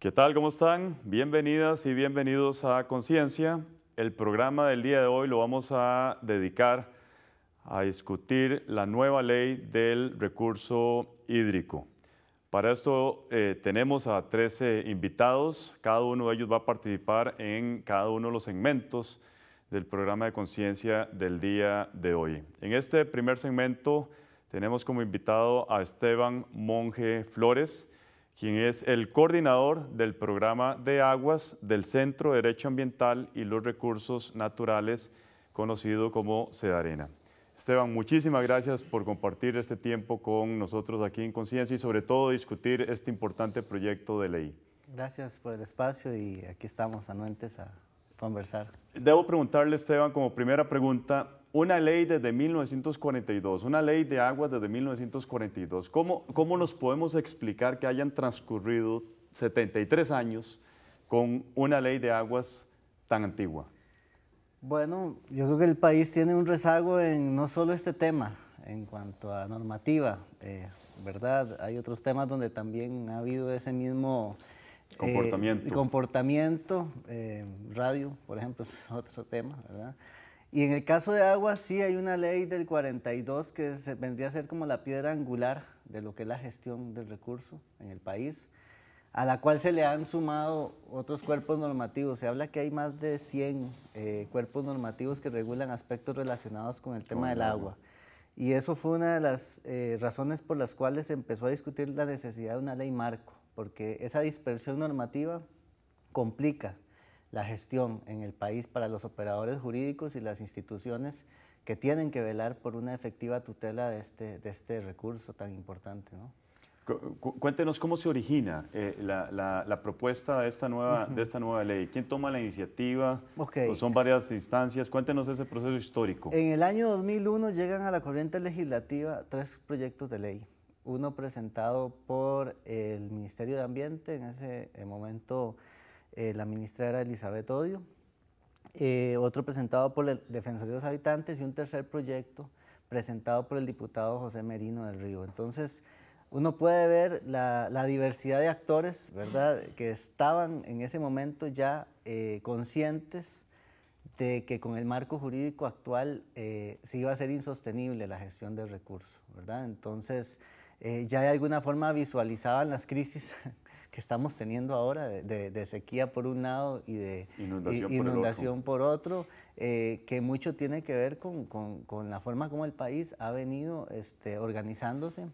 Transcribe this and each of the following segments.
¿Qué tal? ¿Cómo están? Bienvenidas y bienvenidos a Conciencia. El programa del día de hoy lo vamos a dedicar a discutir la nueva ley del recurso hídrico. Para esto eh, tenemos a 13 invitados, cada uno de ellos va a participar en cada uno de los segmentos del programa de conciencia del día de hoy. En este primer segmento tenemos como invitado a Esteban Monje Flores, quien es el coordinador del programa de aguas del Centro de Derecho Ambiental y los Recursos Naturales, conocido como Sedarena. Esteban, muchísimas gracias por compartir este tiempo con nosotros aquí en Conciencia y sobre todo discutir este importante proyecto de ley. Gracias por el espacio y aquí estamos anuentes a conversar. Debo preguntarle, Esteban, como primera pregunta, una ley desde 1942, una ley de aguas desde 1942. ¿Cómo, ¿Cómo nos podemos explicar que hayan transcurrido 73 años con una ley de aguas tan antigua? Bueno, yo creo que el país tiene un rezago en no solo este tema, en cuanto a normativa, eh, ¿verdad? Hay otros temas donde también ha habido ese mismo... Eh, comportamiento. comportamiento, eh, radio, por ejemplo, es otro tema, ¿verdad? Y en el caso de agua sí hay una ley del 42 que se vendría a ser como la piedra angular de lo que es la gestión del recurso en el país, a la cual se le han sumado otros cuerpos normativos. Se habla que hay más de 100 eh, cuerpos normativos que regulan aspectos relacionados con el tema del agua. Y eso fue una de las eh, razones por las cuales se empezó a discutir la necesidad de una ley marco, porque esa dispersión normativa complica la gestión en el país para los operadores jurídicos y las instituciones que tienen que velar por una efectiva tutela de este, de este recurso tan importante. cuéntenos cómo se origina eh, la, propuesta de esta, nueva, de esta nueva ley. ¿Quién toma la iniciativa? Son varias instancias. Cuéntenos ese proceso histórico. En el año 2001 llegan a la corriente legislativa tres proyectos de ley. Uno presentado por el Ministerio de Ambiente, en ese eh, momento eh, la ministra era Elizabeth Odio, eh, otro presentado por el Defensor de los Habitantes y un tercer proyecto presentado por el diputado José Merino del Río. Entonces, uno puede ver la, diversidad de actores, ¿verdad?, que estaban en ese momento ya eh, conscientes de que con el marco jurídico actual se iba a ser insostenible la gestión del recurso, ¿verdad? Entonces, ya de alguna forma visualizaban las crisis estamos teniendo ahora de, sequía por un lado y de inundación, por, otro, eh, que mucho tiene que ver con, con, la forma como el país ha venido este, organizándose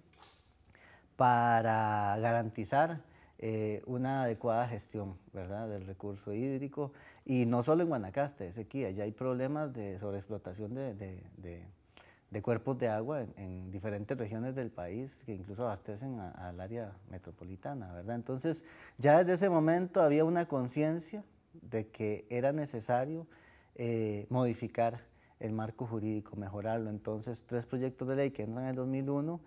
para garantizar eh, una adecuada gestión ¿verdad? del recurso hídrico. Y no solo en Guanacaste, sequía, ya hay problemas de sobreexplotación de de cuerpos de agua en, diferentes regiones del país que incluso abastecen al área metropolitana, ¿verdad? Entonces, ya desde ese momento había una conciencia de que era necesario eh, modificar el marco jurídico, mejorarlo. Entonces, tres proyectos de ley que entran en eh, el 2001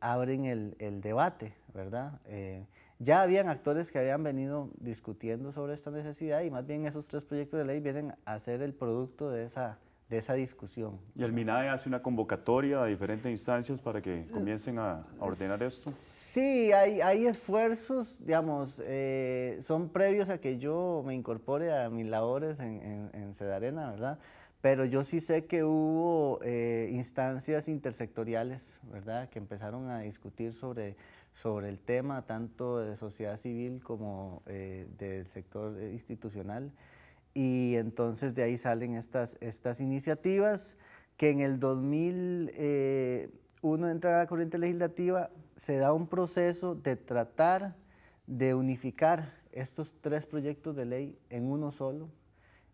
abren el, debate, ¿verdad? Eh, ya habían actores que habían venido discutiendo sobre esta necesidad y más bien esos tres proyectos de ley vienen a ser el producto de esa de esa discusión. ¿Y el MINAE hace una convocatoria a diferentes instancias para que mm. comiencen a, ordenar esto? Sí, hay, esfuerzos, digamos, eh, son previos a que yo me incorpore a mis labores en, en, en Cedarena, ¿verdad? Pero yo sí sé que hubo eh, instancias intersectoriales, ¿verdad?, que empezaron a discutir sobre, sobre el tema, tanto de sociedad civil como eh, del sector institucional. Y entonces de ahí salen estas, estas iniciativas que en el 2001 eh, entra a la corriente legislativa, se da un proceso de tratar de unificar estos tres proyectos de ley en uno solo.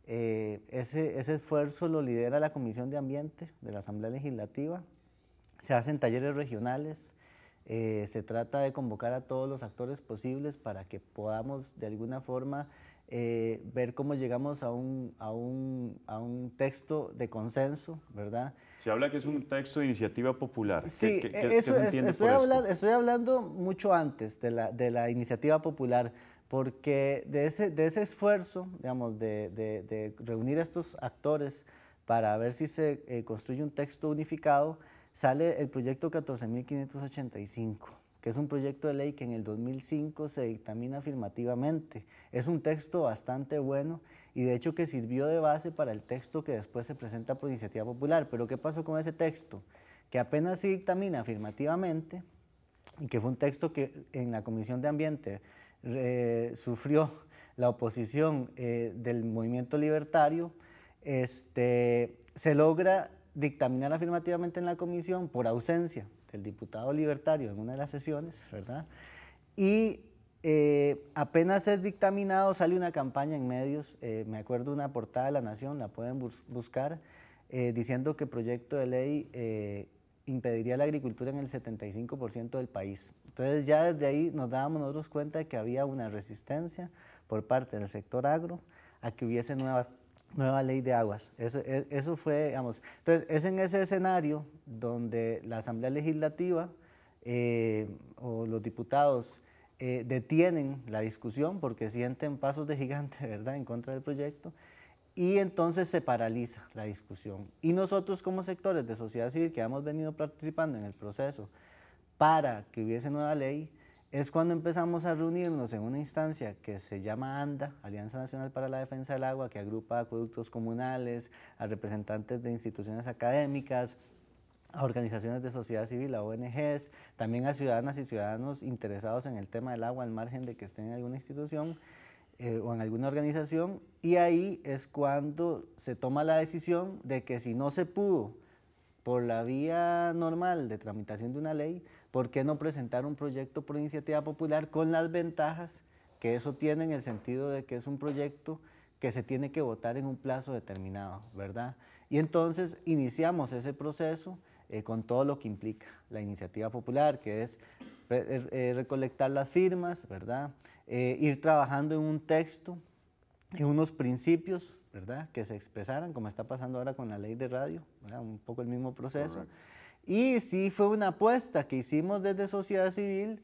Eh, ese, ese, esfuerzo lo lidera la Comisión de Ambiente de la Asamblea Legislativa. Se hacen talleres regionales, eh, se trata de convocar a todos los actores posibles para que podamos de alguna forma eh, ver cómo llegamos a un, a, un, a un texto de consenso, ¿verdad? Se habla que es un texto de iniciativa popular. Sí, eh, eso, se es, estoy, hablando, estoy hablando mucho antes de la, de la iniciativa popular, porque de ese, de ese esfuerzo, digamos, de, reunir a estos actores para ver si se construye un texto unificado, sale el proyecto 14.585, que es un proyecto de ley que en el 2005 se dictamina afirmativamente. Es un texto bastante bueno y de hecho que sirvió de base para el texto que después se presenta por iniciativa popular. Pero ¿qué pasó con ese texto? Que apenas se dictamina afirmativamente y que fue un texto que en la Comisión de Ambiente eh, sufrió la oposición eh, del movimiento libertario, este, se logra dictaminar afirmativamente en la comisión por ausencia del diputado libertario en una de las sesiones, ¿verdad? Y eh, apenas es dictaminado, sale una campaña en medios, eh, me acuerdo una portada de La Nación, la pueden buscar, eh, diciendo que proyecto de ley impediría la agricultura en el 75% del país. Entonces ya desde ahí nos dábamos nosotros cuenta de que había una resistencia por parte del sector agro a que hubiese nuevas nueva ley de aguas. E, eso, fue, digamos, entonces es en ese escenario donde la Asamblea Legislativa eh, o los diputados eh, detienen la discusión porque sienten pasos de gigante, ¿verdad?, en contra del proyecto. Y entonces se paraliza la discusión. Y nosotros como sectores de sociedad civil que hemos venido participando en el proceso para que hubiese nueva ley, es cuando empezamos a reunirnos en una instancia que se llama ANDA, Alianza Nacional para la Defensa del Agua, que agrupa a acueductos comunales, a representantes de instituciones académicas, a organizaciones de sociedad civil, a ONGs, también a ciudadanas y ciudadanos interesados en el tema del agua al margen de que estén en alguna institución eh, o en alguna organización. Y ahí es cuando se toma la decisión de que si no se pudo por la vía normal de tramitación de una ley, ¿por qué no presentar un proyecto por iniciativa popular con las ventajas que eso tiene en el sentido de que es un proyecto que se tiene que votar en un plazo determinado, ¿verdad? Y entonces iniciamos ese proceso eh, con todo lo que implica la iniciativa popular, que es eh, eh, recolectar las firmas, ¿verdad? ir trabajando en un texto, en unos principios, ¿verdad? Que se expresaran, como está pasando ahora con la ley de radio, Un poco el mismo proceso. Y sí fue una apuesta que hicimos desde sociedad civil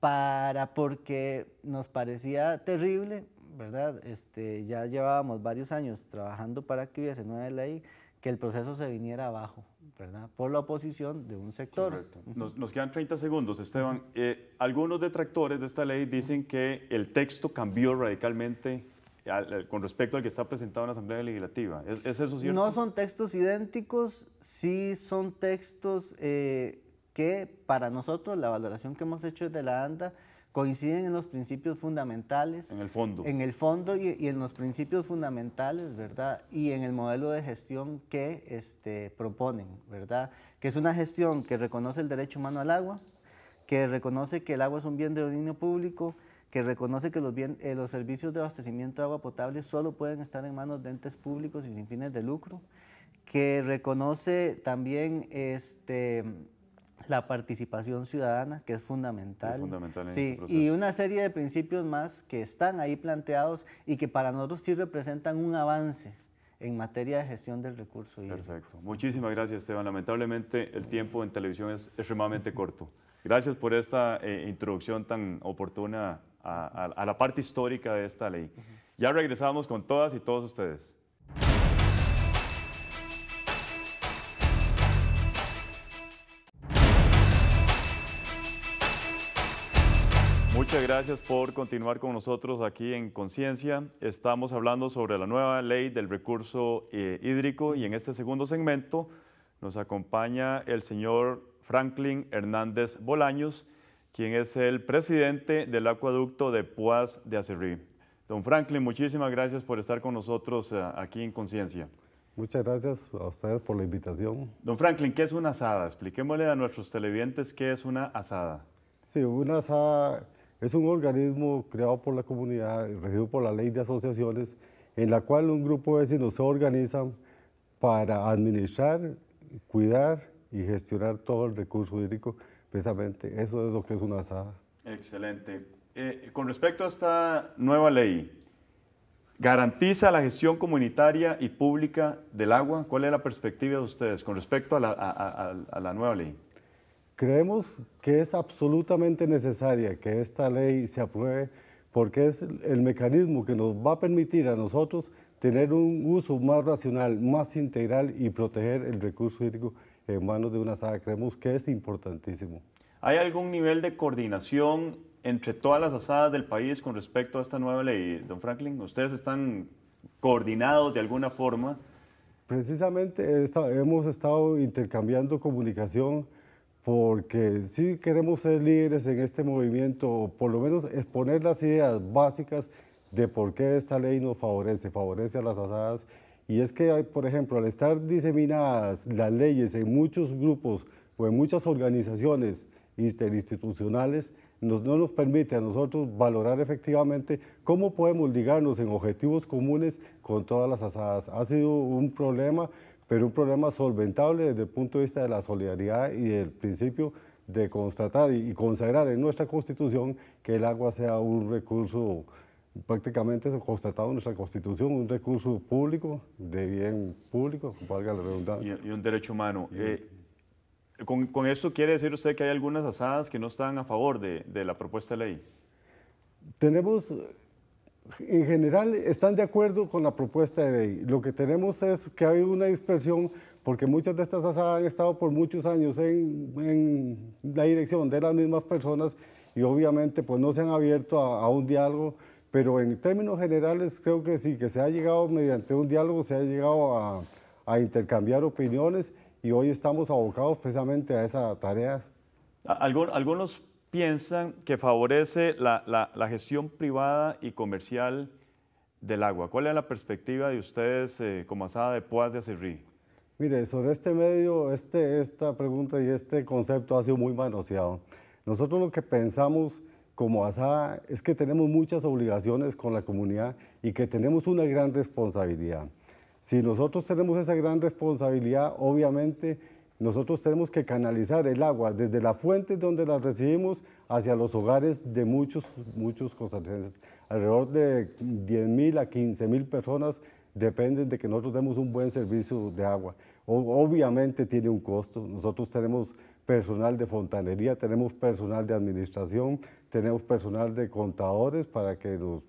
para porque nos parecía terrible, ¿verdad? Este, ya llevábamos varios años trabajando para que hubiese nueva ley, que el proceso se viniera abajo, ¿verdad? Por la oposición de un sector. Nos, quedan 30 segundos, Esteban. Eh, algunos detractores de esta ley dicen que el texto cambió radicalmente con respecto al que está presentado en la Asamblea Legislativa. ¿Es, eso cierto? No son textos idénticos, sí son textos eh, que para nosotros la valoración que hemos hecho de la ANDA coinciden en los principios fundamentales. En el fondo. En el fondo y, en los principios fundamentales, ¿verdad? Y en el modelo de gestión que este, proponen, ¿verdad? Que es una gestión que reconoce el derecho humano al agua, que reconoce que el agua es un bien de dominio público, que reconoce que los, bien, eh, los servicios de abastecimiento de agua potable solo pueden estar en manos de entes públicos y sin fines de lucro, que reconoce también este, la participación ciudadana, que es fundamental. sí, este y una serie de principios más que están ahí planteados y que para nosotros sí representan un avance en materia de gestión del recurso. Perfecto. Muchísimas gracias, Esteban. Lamentablemente el tiempo en televisión es extremadamente corto. Gracias por esta eh, introducción tan oportuna a, la parte histórica de esta ley. Ya regresamos con todas y todos ustedes. Muchas gracias por continuar con nosotros aquí en Conciencia. Estamos hablando sobre la nueva ley del recurso eh, hídrico y en este segundo segmento nos acompaña el señor Franklin Hernández Bolaños, quien es el presidente del acueducto de Puas de Acerrí. Don Franklin, muchísimas gracias por estar con nosotros eh, aquí en Conciencia. Muchas gracias a ustedes por la invitación. Don Franklin, ¿qué es una asada? Expliquémosle a nuestros televidentes qué es una asada. Sí, una asada es un organismo creado por la comunidad, regido por la ley de asociaciones, en la cual un grupo de vecinos se organizan para administrar, cuidar y gestionar todo el recurso hídrico Precisamente, eso es lo que es una asada. Excelente. Eh, con respecto a esta nueva ley, ¿garantiza la gestión comunitaria y pública del agua? ¿Cuál es la perspectiva de ustedes con respecto a la, a la nueva ley? Creemos que es absolutamente necesaria que esta ley se apruebe porque es el mecanismo que nos va a permitir a nosotros tener un uso más racional, más integral y proteger el recurso hídrico en manos de una asada, creemos que es importantísimo. ¿Hay algún nivel de coordinación entre todas las asadas del país con respecto a esta nueva ley, don Franklin? ¿Ustedes están coordinados de alguna forma? Precisamente hemos estado intercambiando comunicación porque sí queremos ser líderes en este movimiento, o por lo menos exponer las ideas básicas de por qué esta ley nos favorece, favorece a las asadas y es que, por ejemplo, al estar diseminadas las leyes en muchos grupos o en muchas organizaciones interinstitucionales, no nos permite a nosotros valorar efectivamente cómo podemos ligarnos en objetivos comunes con todas las asadas. Ha sido un problema, pero un problema solventable desde el punto de vista de la solidaridad y del principio de constatar y consagrar en nuestra Constitución que el agua sea un recurso prácticamente constatado en nuestra Constitución, un recurso público, de bien público, valga la redundancia. Y, un derecho humano. Eh, con, con, esto quiere decir usted que hay algunas asadas que no están a favor de, la propuesta de ley? Tenemos, en general, están de acuerdo con la propuesta de ley. Lo que tenemos es que hay una dispersión porque muchas de estas asadas han estado por muchos años en, la dirección de las mismas personas y obviamente pues no se han abierto a, a un diálogo pero en términos generales creo que sí, que se ha llegado mediante un diálogo, se ha llegado a, intercambiar opiniones y hoy estamos abocados precisamente a esa tarea. Algunos piensan que favorece la, gestión privada y comercial del agua. ¿Cuál es la perspectiva de ustedes eh, como asada de Poas de Acerrí? Mire, sobre este medio, este, esta pregunta y este concepto ha sido muy manoseado. Nosotros lo que pensamos como ASA es que tenemos muchas obligaciones con la comunidad y que tenemos una gran responsabilidad. Si nosotros tenemos esa gran responsabilidad, obviamente nosotros tenemos que canalizar el agua desde la fuente donde la recibimos hacia los hogares de muchos, muchos costarricenses. Alrededor de 10.000 a mil personas dependen de que nosotros demos un buen servicio de agua. obviamente tiene un costo. Nosotros tenemos personal de fontanería, tenemos personal de administración, tenemos personal de contadores para que nos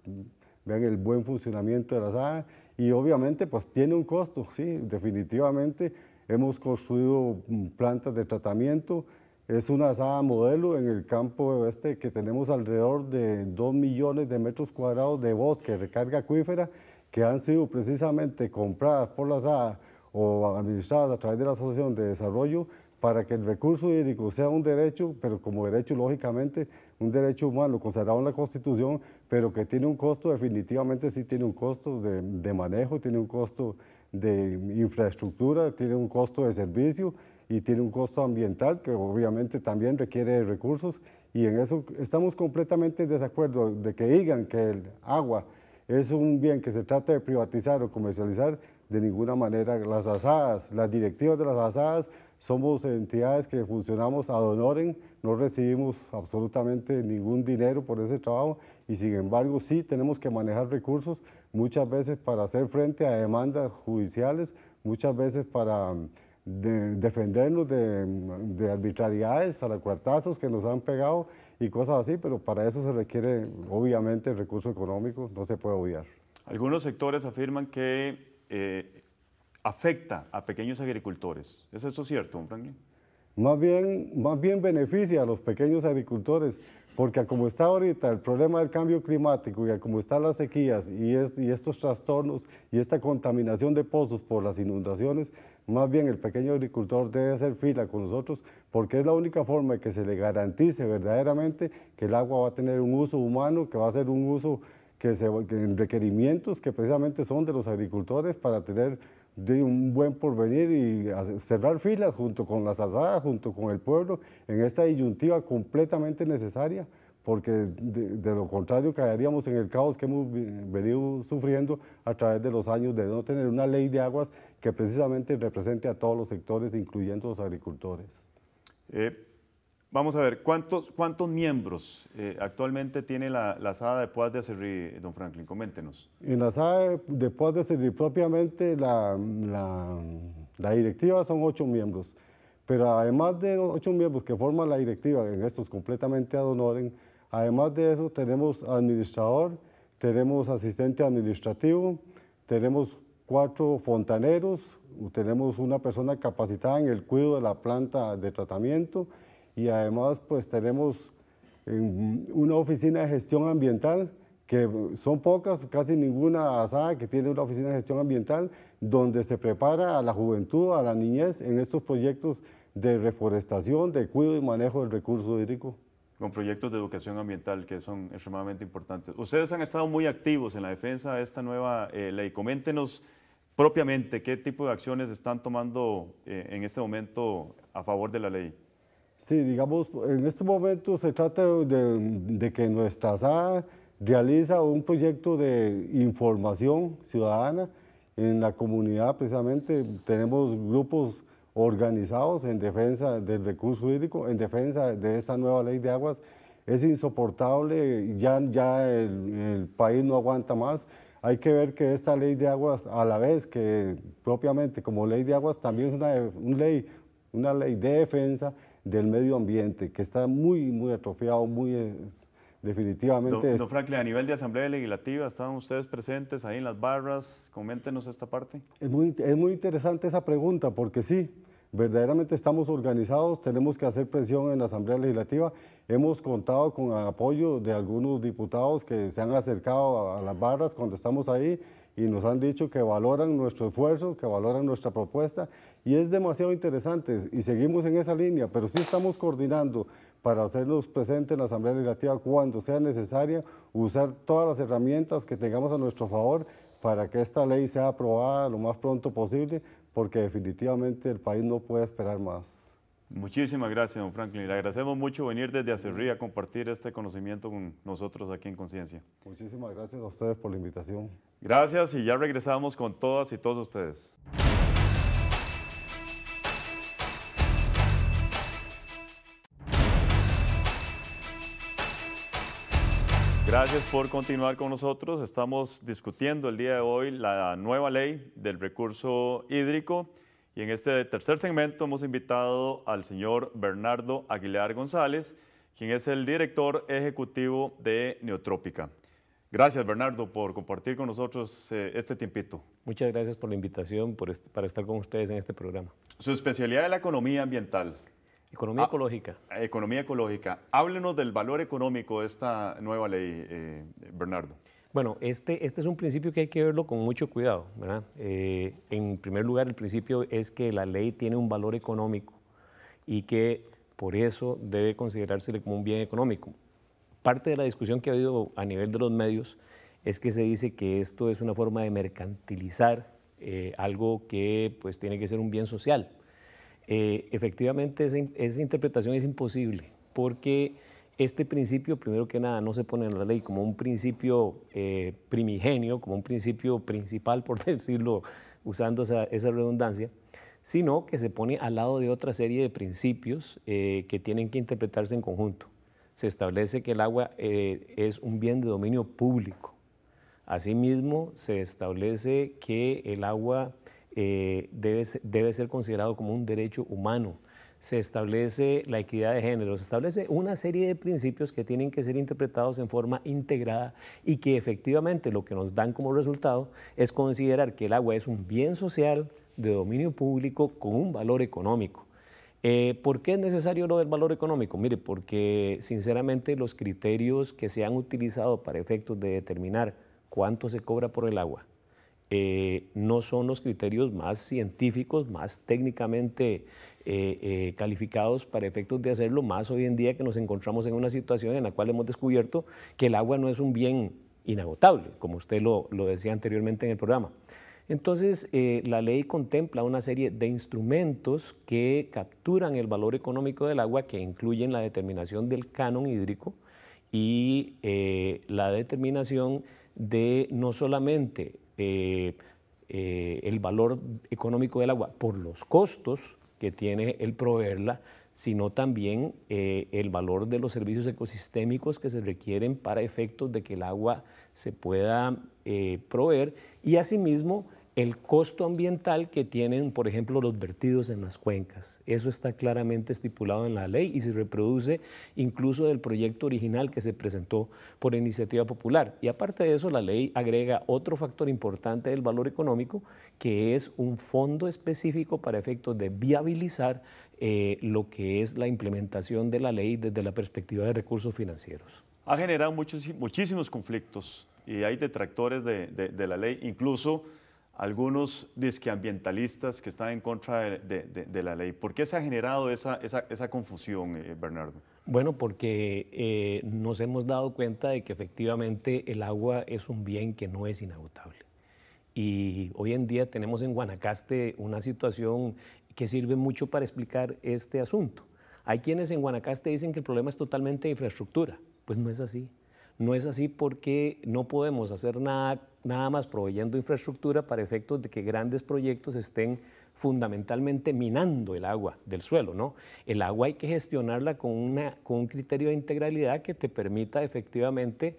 vean el buen funcionamiento de la sala y obviamente pues tiene un costo, sí, definitivamente hemos construido mm, plantas de tratamiento, es una sala modelo en el campo este que tenemos alrededor de 2 millones de metros cuadrados de bosque, recarga acuífera, que han sido precisamente compradas por la SAA o administradas a través de la Asociación de Desarrollo para que el recurso hídrico sea un derecho, pero como derecho lógicamente, un derecho humano considerado en la Constitución, pero que tiene un costo, definitivamente sí tiene un costo de, manejo, tiene un costo de infraestructura, tiene un costo de servicio y tiene un costo ambiental que obviamente también requiere recursos y en eso estamos completamente en desacuerdo de que digan que el agua es un bien que se trata de privatizar o comercializar, de ninguna manera las asadas, las directivas de las asadas somos entidades que funcionamos a donoren, no recibimos absolutamente ningún dinero por ese trabajo y sin embargo sí tenemos que manejar recursos muchas veces para hacer frente a demandas judiciales, muchas veces para mm, defendernos de, mm, arbitrariedades, a cuartazos que nos han pegado y cosas así, pero para eso se requiere obviamente recurso económico. no se puede obviar. Algunos sectores afirman que eh, afecta a pequeños agricultores. ¿Es cierto, don Franklin? Más bien, más bien beneficia a los pequeños agricultores, porque como está ahorita el problema del cambio climático y como están las sequías y, estos trastornos y esta contaminación de pozos por las inundaciones, más bien el pequeño agricultor debe hacer fila con nosotros porque es la única forma de que se le garantice verdaderamente que el agua va a tener un uso humano, que va a ser un uso que se, en requerimientos que precisamente son de los agricultores para tener de un buen porvenir y cerrar filas junto con las asadas, junto con el pueblo, en esta disyuntiva completamente necesaria, porque de, lo contrario caeríamos en el caos que hemos venido sufriendo a través de los años de no tener una ley de aguas que precisamente represente a todos los sectores, incluyendo los agricultores. Eh, Vamos a ver, ¿cuántos, cuántos miembros eh, actualmente tiene la, la SADA de Poas de Acerrí, don Franklin? Coméntenos. En la SADA de Poas de servir propiamente la, la, directiva son ocho miembros, pero además de los ocho miembros que forman la directiva, en estos completamente ad además de eso tenemos administrador, tenemos asistente administrativo, tenemos cuatro fontaneros, tenemos una persona capacitada en el cuidado de la planta de tratamiento, y además pues tenemos eh, una oficina de gestión ambiental que son pocas, casi ninguna asada que tiene una oficina de gestión ambiental donde se prepara a la juventud, a la niñez en estos proyectos de reforestación, de cuidado y manejo del recurso hídrico. Con proyectos de educación ambiental que son extremadamente importantes. Ustedes han estado muy activos en la defensa de esta nueva eh, ley. Coméntenos propiamente qué tipo de acciones están tomando eh, en este momento a favor de la ley. Sí, digamos, en este momento se trata de, que nuestra sala realiza un proyecto de información ciudadana en la comunidad, precisamente tenemos grupos organizados en defensa del recurso hídrico, en defensa de esta nueva ley de aguas. Es insoportable, ya, ya el, país no aguanta más. Hay que ver que esta ley de aguas, a la vez que propiamente como ley de aguas, también es ley, una ley de defensa, del medio ambiente, que está muy, muy atrofiado, muy eh, definitivamente... Don, Franklin, a nivel de Asamblea Legislativa, ¿estaban ustedes presentes ahí en las barras? Coméntenos esta parte. Es muy, es muy interesante esa pregunta, porque sí, verdaderamente estamos organizados, tenemos que hacer presión en la Asamblea Legislativa. Hemos contado con el apoyo de algunos diputados que se han acercado a las barras cuando estamos ahí y nos han dicho que valoran nuestro esfuerzo, que valoran nuestra propuesta y es demasiado interesante y seguimos en esa línea, pero sí estamos coordinando para hacernos presentes en la Asamblea Legislativa cuando sea necesaria, usar todas las herramientas que tengamos a nuestro favor para que esta ley sea aprobada lo más pronto posible, porque definitivamente el país no puede esperar más. Muchísimas gracias, don Franklin. Le agradecemos mucho venir desde Acerría a compartir este conocimiento con nosotros aquí en Conciencia. Muchísimas gracias a ustedes por la invitación. Gracias y ya regresamos con todas y todos ustedes. Gracias por continuar con nosotros. Estamos discutiendo el día de hoy la nueva ley del recurso hídrico y en este tercer segmento hemos invitado al señor Bernardo Aguilar González, quien es el director ejecutivo de Neotrópica. Gracias, Bernardo, por compartir con nosotros eh, este tiempito. Muchas gracias por la invitación, por para estar con ustedes en este programa. Su especialidad es la economía ambiental. Economía ah, ecológica. Economía ecológica. Háblenos del valor económico de esta nueva ley, eh, Bernardo. Bueno, este, este es un principio que hay que verlo con mucho cuidado. Eh, en primer lugar, el principio es que la ley tiene un valor económico y que por eso debe considerársele como un bien económico. Parte de la discusión que ha habido a nivel de los medios es que se dice que esto es una forma de mercantilizar eh, algo que pues tiene que ser un bien social. Eh, efectivamente, esa, esa, interpretación es imposible porque este principio, primero que nada, no se pone en la ley como un principio eh, primigenio, como un principio principal, por decirlo, usando esa, redundancia, sino que se pone al lado de otra serie de principios eh, que tienen que interpretarse en conjunto. Se establece que el agua eh, es un bien de dominio público. Asimismo, se establece que el agua debe ser considerado como un derecho humano se establece la equidad de género, se establece una serie de principios que tienen que ser interpretados en forma integrada y que efectivamente lo que nos dan como resultado es considerar que el agua es un bien social de dominio público con un valor económico. Eh, ¿Por qué es necesario lo del valor económico? Mire, porque sinceramente los criterios que se han utilizado para efectos de determinar cuánto se cobra por el agua eh, no son los criterios más científicos, más técnicamente eh, eh, calificados para efectos de hacerlo, más hoy en día que nos encontramos en una situación en la cual hemos descubierto que el agua no es un bien inagotable, como usted lo, decía anteriormente en el programa. Entonces, eh, la ley contempla una serie de instrumentos que capturan el valor económico del agua, que incluyen la determinación del canon hídrico y la determinación de no solamente el valor económico del agua por los costos, que tiene el proveerla, sino también eh, el valor de los servicios ecosistémicos que se requieren para efectos de que el agua se pueda eh, proveer y asimismo el costo ambiental que tienen, por ejemplo, los vertidos en las cuencas. Eso está claramente estipulado en la ley y se reproduce incluso del proyecto original que se presentó por iniciativa popular. Y aparte de eso, la ley agrega otro factor importante del valor económico, que es un fondo específico para efectos de viabilizar eh, lo que es la implementación de la ley desde la perspectiva de recursos financieros. Ha generado muchos, muchísimos conflictos y hay detractores de, de la ley, incluso algunos disqueambientalistas que están en contra de, la ley. ¿Por qué se ha generado esa, confusión, eh, Bernardo? Bueno, porque eh, nos hemos dado cuenta de que efectivamente el agua es un bien que no es inagotable. Y hoy en día tenemos en Guanacaste una situación que sirve mucho para explicar este asunto. Hay quienes en Guanacaste dicen que el problema es totalmente de infraestructura. Pues no es así. No es así porque no podemos hacer nada, más proveyendo infraestructura para efectos de que grandes proyectos estén fundamentalmente minando el agua del suelo, ¿no? El agua hay que gestionarla con, un criterio de integralidad que te permita efectivamente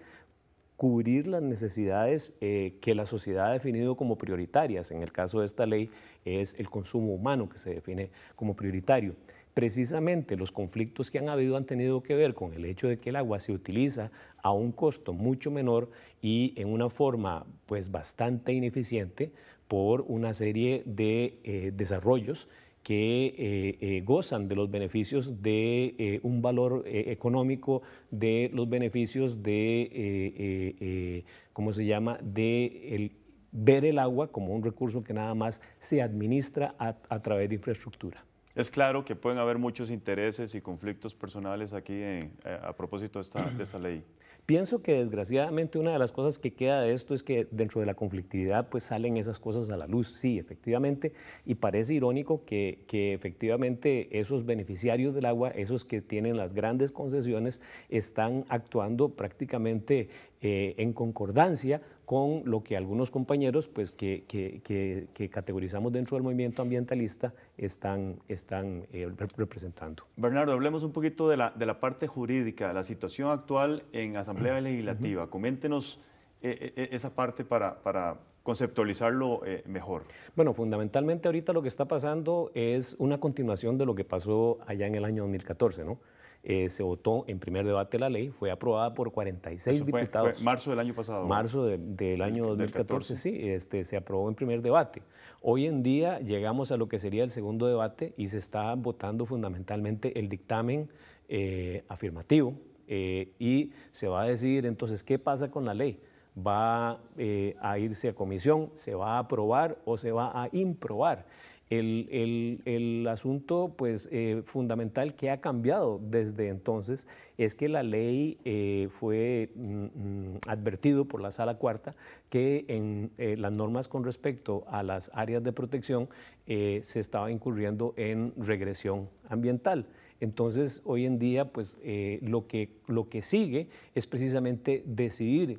cubrir las necesidades eh, que la sociedad ha definido como prioritarias. En el caso de esta ley es el consumo humano que se define como prioritario precisamente los conflictos que han habido han tenido que ver con el hecho de que el agua se utiliza a un costo mucho menor y en una forma pues bastante ineficiente por una serie de eh, desarrollos que eh, eh, gozan de los beneficios de un valor económico, de los beneficios de, ¿cómo se llama?, de ver el agua como un recurso que nada más se administra a través de infraestructura. Es claro que pueden haber muchos intereses y conflictos personales aquí eh, a, propósito de esta, ley. Pienso que desgraciadamente una de las cosas que queda de esto es que dentro de la conflictividad pues salen esas cosas a la luz, sí, efectivamente, y parece irónico que, efectivamente esos beneficiarios del agua, esos que tienen las grandes concesiones, están actuando prácticamente eh, en concordancia con lo que algunos compañeros pues, que, categorizamos dentro del movimiento ambientalista están, están eh, representando. Bernardo, hablemos un poquito de la, parte jurídica, la situación actual en Asamblea Legislativa. Coméntenos eh, eh, esa parte para, conceptualizarlo mejor? Bueno, fundamentalmente ahorita lo que está pasando es una continuación de lo que pasó allá en el año 2014, ¿no? Eh, se votó en primer debate la ley, fue aprobada por 46 diputados. marzo del año pasado. Marzo del año 2014, sí, este, se aprobó en primer debate. Hoy en día llegamos a lo que sería el segundo debate y se está votando fundamentalmente el dictamen eh, afirmativo eh, y se va a decidir entonces qué pasa con la ley va a irse a comisión, se va a aprobar o se va a improbar el, asunto pues, eh, fundamental que ha cambiado desde entonces es que la ley eh, fue mm, mm, advertido por la Sala Cuarta que en eh, las normas con respecto a las áreas de protección se estaba incurriendo en regresión ambiental. Entonces, hoy en día, pues lo, que, sigue es precisamente decidir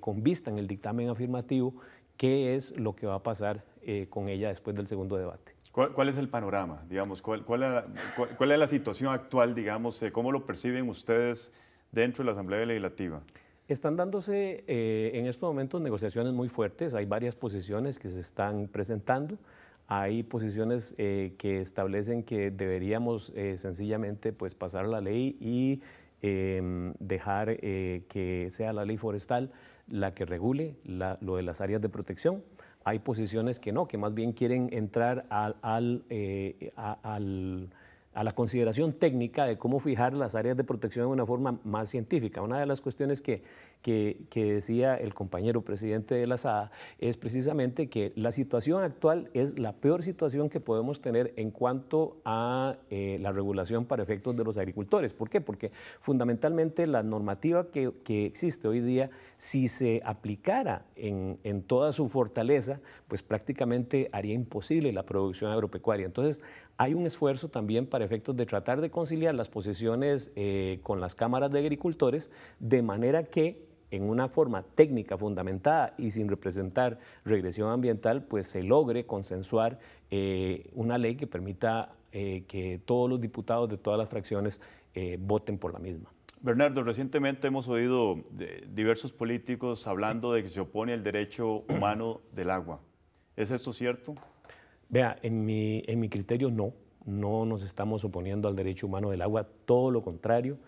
con vista en el dictamen afirmativo qué es lo que va a pasar con ella después del segundo debate. ¿Cuál, es el panorama, digamos? ¿Cuál, es la, situación actual, digamos? Eh, ¿Cómo lo perciben ustedes dentro de la Asamblea Legislativa? Están dándose eh, en estos momentos negociaciones muy fuertes, hay varias posiciones que se están presentando, hay posiciones eh, que establecen que deberíamos sencillamente pues, pasar la ley y em, dejar que sea la ley forestal la que regule lo de las áreas de protección hay posiciones que no, que más bien quieren entrar al, al, eh, al a la consideración técnica de cómo fijar las áreas de protección de una forma más científica. Una de las cuestiones que, que, decía el compañero presidente de la SADA es precisamente que la situación actual es la peor situación que podemos tener en cuanto a eh, la regulación para efectos de los agricultores. ¿Por qué? Porque fundamentalmente la normativa que, existe hoy día, si se aplicara en, en toda su fortaleza, pues prácticamente haría imposible la producción agropecuaria. Entonces, hay un esfuerzo también para efectos de tratar de conciliar las posiciones eh, con las cámaras de agricultores, de manera que en una forma técnica fundamentada y sin representar regresión ambiental, pues se logre consensuar eh, una ley que permita eh, que todos los diputados de todas las fracciones voten por la misma. Bernardo, recientemente hemos oído diversos políticos hablando de que se opone el derecho humano del agua. ¿Es esto cierto? Vea, en mi, en mi criterio no, no nos estamos oponiendo al derecho humano del agua, todo lo contrario.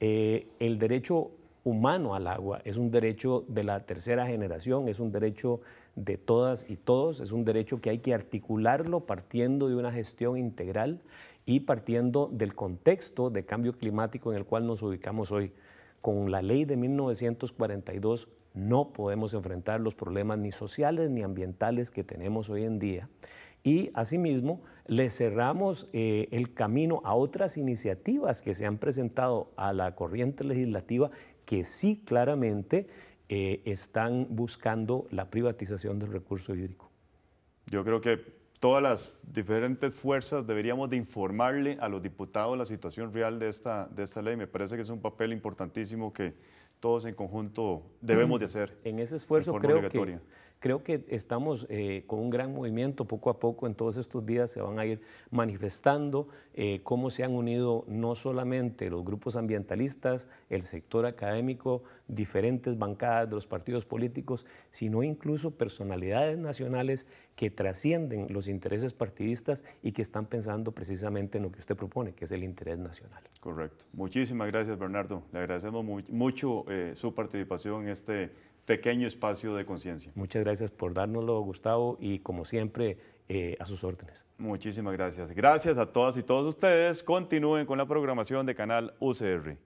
Eh, el derecho humano al agua es un derecho de la tercera generación, es un derecho de todas y todos, es un derecho que hay que articularlo partiendo de una gestión integral y partiendo del contexto de cambio climático en el cual nos ubicamos hoy. Con la ley de 1942 no podemos enfrentar los problemas ni sociales ni ambientales que tenemos hoy en día y asimismo le cerramos eh, el camino a otras iniciativas que se han presentado a la corriente legislativa que sí claramente eh, están buscando la privatización del recurso hídrico. Yo creo que todas las diferentes fuerzas deberíamos de informarle a los diputados la situación real de esta, de esta ley. Me parece que es un papel importantísimo que todos en conjunto debemos de hacer. En ese esfuerzo creo que creo que estamos eh, con un gran movimiento poco a poco, en todos estos días se van a ir manifestando eh, cómo se han unido no solamente los grupos ambientalistas, el sector académico, diferentes bancadas de los partidos políticos, sino incluso personalidades nacionales que trascienden los intereses partidistas y que están pensando precisamente en lo que usted propone, que es el interés nacional. Correcto. Muchísimas gracias, Bernardo. Le agradecemos mucho eh, su participación en este pequeño espacio de conciencia. Muchas gracias por dárnoslo, Gustavo, y como siempre, eh, a sus órdenes. Muchísimas gracias. Gracias a todas y todos ustedes. Continúen con la programación de Canal UCR.